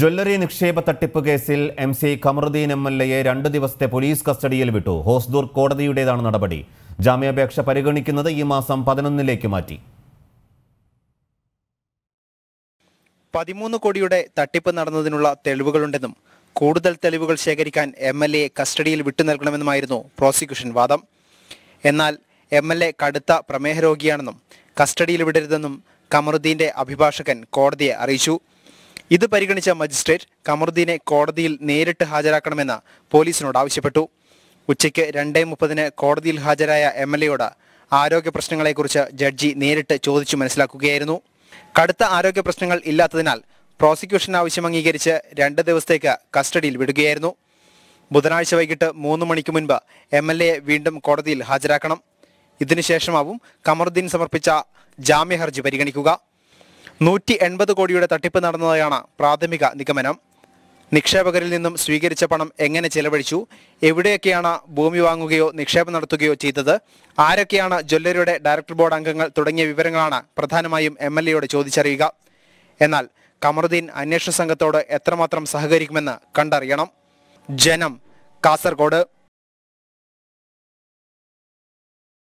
jewellery നിക്ഷേപ തട്ടിപ്പ് കേസിൽ M C Kamaruddin M L എയെ രണ്ടു ദിവസത്തെ പോലീസ് കസ്റ്റഡിയിൽ വിട്ടു ഹോസ്ദൂർ കോടതിയുടേതാണ് നടപടി ജാമ്യാപേക്ഷ പരിഗണിക്കുന്നത് ഈ മാസം പതിനൊന്നിലേക്ക് മാറ്റി പതിമൂന്ന് കോടിയുടെ തട്ടിപ്പ് നടന്നതിനുള്ള തെളിവുകളുണ്ടെന്നും കൂടുതൽ തെളിവുകൾ ശേഖരിക്കാൻ എം എൽ എയെ കസ്റ്റഡിയിൽ വിട്ടു നൽകണമെന്നുമായിരുന്നു പ്രോസിക്യൂഷൻ വാദം എന്നാൽ എം എൽ എ കടുത്ത പ്രമേഹ രോഗിയാണെന്നും കസ്റ്റഡിയിൽ വിടരുതെന്നും കമറുദ്ദീന്റെ അഭിഭാഷകൻ കോടതിയെ അറിയിച്ചു ഇത് പരിഗണിച്ച മജിസ്ട്രേറ്റ് കമറുദ്ദീനെ കോടതിയിൽ നേരിട്ട് ഹാജരാക്കണമെന്ന് പോലീസിനോട് ആവശ്യപ്പെട്ടു ഉച്ചയ്ക്ക് രണ്ടേ മുപ്പതിന് കോടതിയിൽ ഹാജരായ എം എൽ എയോട് ആരോഗ്യ പ്രശ്നങ്ങളെക്കുറിച്ച് ജഡ്ജി നേരിട്ട് ചോദിച്ചു മനസ്സിലാക്കുകയായിരുന്നു കടുത്ത ആരോഗ്യ പ്രശ്നങ്ങൾ ഇല്ലാത്തതിനാൽ പ്രോസിക്യൂഷൻ ആവശ്യം അംഗീകരിച്ച് രണ്ട് ദിവസത്തേക്ക് കസ്റ്റഡിയിൽ വിടുകയായിരുന്നു ബുധനാഴ്ച വൈകിട്ട് മൂന്ന് മണിക്ക് മുൻപ് എം എൽ വീണ്ടും കോടതിയിൽ ഹാജരാക്കണം ഇതിനുശേഷമാവും കമറുദ്ദീൻ സമർപ്പിച്ച ഹർജി പരിഗണിക്കുക നൂറ്റി എൺപത് കോടിയുടെ തട്ടിപ്പ് നടന്നതായാണ് പ്രാഥമിക നിഗമനം നിക്ഷേപകരിൽ നിന്നും സ്വീകരിച്ച പണം എങ്ങനെ ചെലവഴിച്ചു എവിടെയൊക്കെയാണ് ഭൂമി വാങ്ങുകയോ നിക്ഷേപം നടത്തുകയോ ചെയ്തത് ആരൊക്കെയാണ് ജ്വല്ലറിയുടെ ഡയറക്ടർ ബോർഡ് അംഗങ്ങൾ തുടങ്ങിയ വിവരങ്ങളാണ് പ്രധാനമായും എം എൽ എയോട് ചോദിച്ചറിയുക എന്നാൽ കമറുദ്ദീൻ അന്വേഷണ സംഘത്തോട് എത്രമാത്രം സഹകരിക്കുമെന്ന് കണ്ടറിയണം ജനം കാസർഗോഡ്